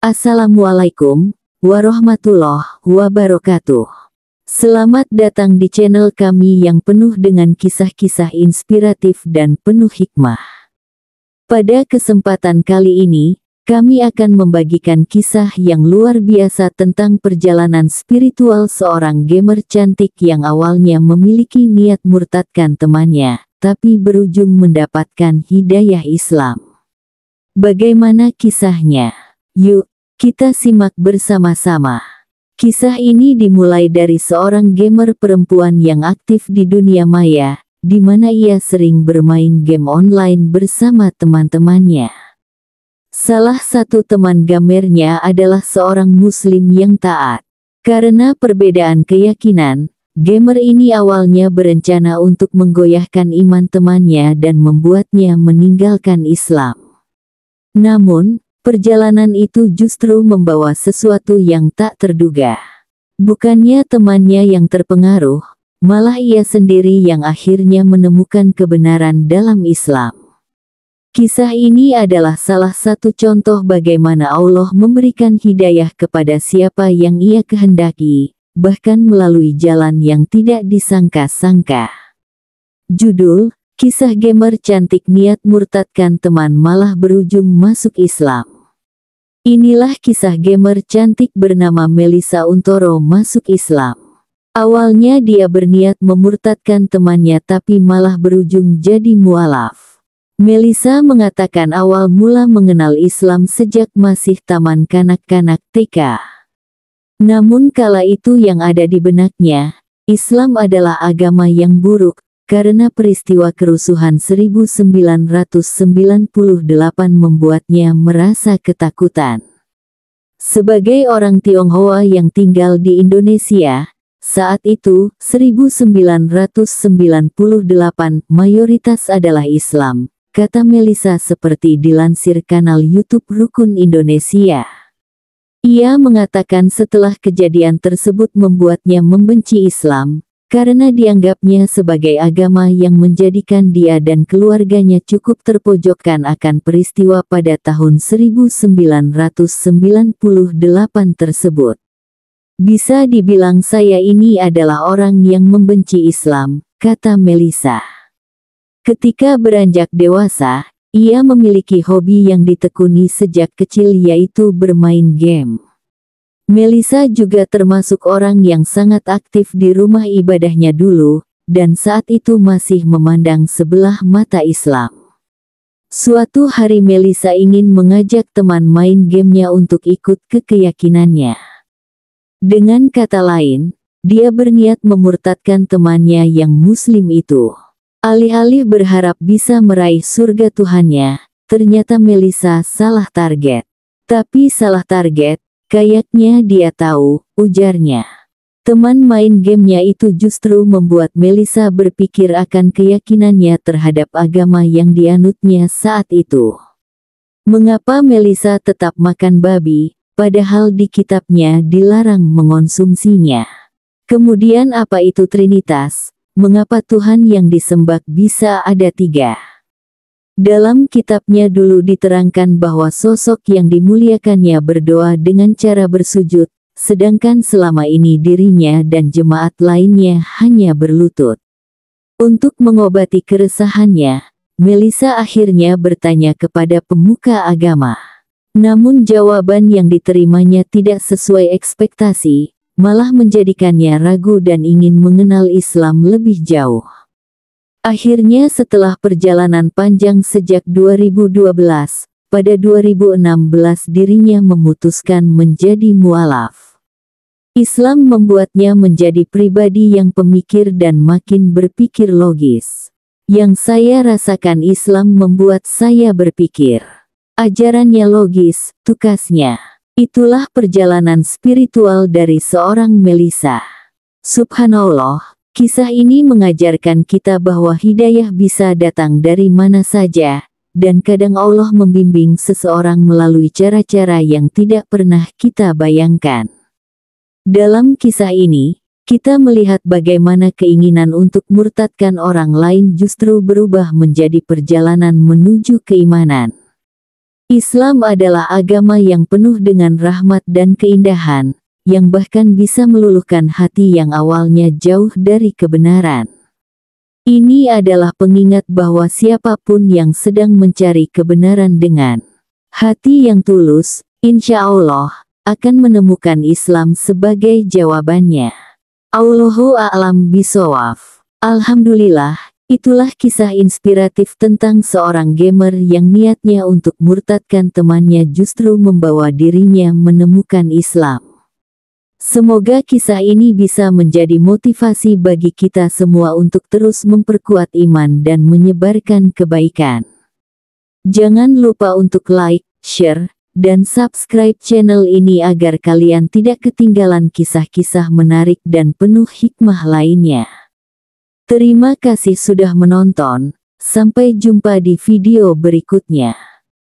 Assalamualaikum warahmatullahi wabarakatuh. Selamat datang di channel kami yang penuh dengan kisah-kisah inspiratif dan penuh hikmah. Pada kesempatan kali ini, kami akan membagikan kisah yang luar biasa tentang perjalanan spiritual seorang gamer cantik yang awalnya memiliki niat murtadkan temannya, tapi berujung mendapatkan hidayah Islam. Bagaimana kisahnya? Yuk, kita simak bersama-sama. Kisah ini dimulai dari seorang gamer perempuan yang aktif di dunia maya, di mana ia sering bermain game online bersama teman-temannya. Salah satu teman gamernya adalah seorang muslim yang taat. Karena perbedaan keyakinan, gamer ini awalnya berencana untuk menggoyahkan iman temannya dan membuatnya meninggalkan Islam. Namun, Perjalanan itu justru membawa sesuatu yang tak terduga. Bukannya temannya yang terpengaruh, malah ia sendiri yang akhirnya menemukan kebenaran dalam Islam. Kisah ini adalah salah satu contoh bagaimana Allah memberikan hidayah kepada siapa yang ia kehendaki, bahkan melalui jalan yang tidak disangka-sangka. Judul, Kisah Gamer Cantik Niat Murtadkan Teman Malah Berujung Masuk Islam. Inilah kisah gamer cantik bernama Melisa Untoro masuk Islam. Awalnya dia berniat memurtadkan temannya tapi malah berujung jadi mualaf. Melisa mengatakan awal mula mengenal Islam sejak masih taman kanak-kanak TK. Namun kala itu yang ada di benaknya, Islam adalah agama yang buruk, karena peristiwa kerusuhan 1998 membuatnya merasa ketakutan. Sebagai orang Tionghoa yang tinggal di Indonesia, saat itu, 1998 mayoritas adalah Islam, kata Melisa seperti dilansir kanal YouTube Rukun Indonesia. Ia mengatakan setelah kejadian tersebut membuatnya membenci Islam, karena dianggapnya sebagai agama yang menjadikan dia dan keluarganya cukup terpojokkan akan peristiwa pada tahun 1998 tersebut. Bisa dibilang saya ini adalah orang yang membenci Islam, kata Melissa. Ketika beranjak dewasa, ia memiliki hobi yang ditekuni sejak kecil yaitu bermain game. Melisa juga termasuk orang yang sangat aktif di rumah ibadahnya dulu, dan saat itu masih memandang sebelah mata Islam. Suatu hari Melisa ingin mengajak teman main gamenya untuk ikut ke keyakinannya. Dengan kata lain, dia berniat memurtadkan temannya yang muslim itu. Alih-alih berharap bisa meraih surga Tuhannya, ternyata Melisa salah target. Tapi salah target, Kayaknya dia tahu, ujarnya. Teman main gamenya itu justru membuat Melissa berpikir akan keyakinannya terhadap agama yang dianutnya saat itu. Mengapa Melissa tetap makan babi, padahal di kitabnya dilarang mengonsumsinya? Kemudian apa itu Trinitas? Mengapa Tuhan yang disembah bisa ada tiga? Dalam kitabnya dulu diterangkan bahwa sosok yang dimuliakannya berdoa dengan cara bersujud, sedangkan selama ini dirinya dan jemaat lainnya hanya berlutut. Untuk mengobati keresahannya, Melisa akhirnya bertanya kepada pemuka agama. Namun jawaban yang diterimanya tidak sesuai ekspektasi, malah menjadikannya ragu dan ingin mengenal Islam lebih jauh. Akhirnya setelah perjalanan panjang sejak 2012, pada 2016 dirinya memutuskan menjadi mualaf. Islam membuatnya menjadi pribadi yang pemikir dan makin berpikir logis. Yang saya rasakan Islam membuat saya berpikir. Ajarannya logis, tukasnya. Itulah perjalanan spiritual dari seorang Melisa. Subhanallah, Kisah ini mengajarkan kita bahwa hidayah bisa datang dari mana saja, dan kadang Allah membimbing seseorang melalui cara-cara yang tidak pernah kita bayangkan. Dalam kisah ini, kita melihat bagaimana keinginan untuk murtadkan orang lain justru berubah menjadi perjalanan menuju keimanan. Islam adalah agama yang penuh dengan rahmat dan keindahan, yang bahkan bisa meluluhkan hati yang awalnya jauh dari kebenaran. Ini adalah pengingat bahwa siapapun yang sedang mencari kebenaran dengan hati yang tulus, insya Allah, akan menemukan Islam sebagai jawabannya. Allahu a'lam bisawaf. Alhamdulillah, itulah kisah inspiratif tentang seorang gamer yang niatnya untuk murtadkan temannya justru membawa dirinya menemukan Islam. Semoga kisah ini bisa menjadi motivasi bagi kita semua untuk terus memperkuat iman dan menyebarkan kebaikan. Jangan lupa untuk like, share, dan subscribe channel ini agar kalian tidak ketinggalan kisah-kisah menarik dan penuh hikmah lainnya. Terima kasih sudah menonton, sampai jumpa di video berikutnya.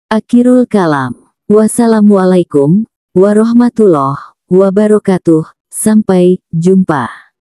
Akhirul kalam, wassalamualaikum warahmatullahi wabarakatuh. Sampai jumpa.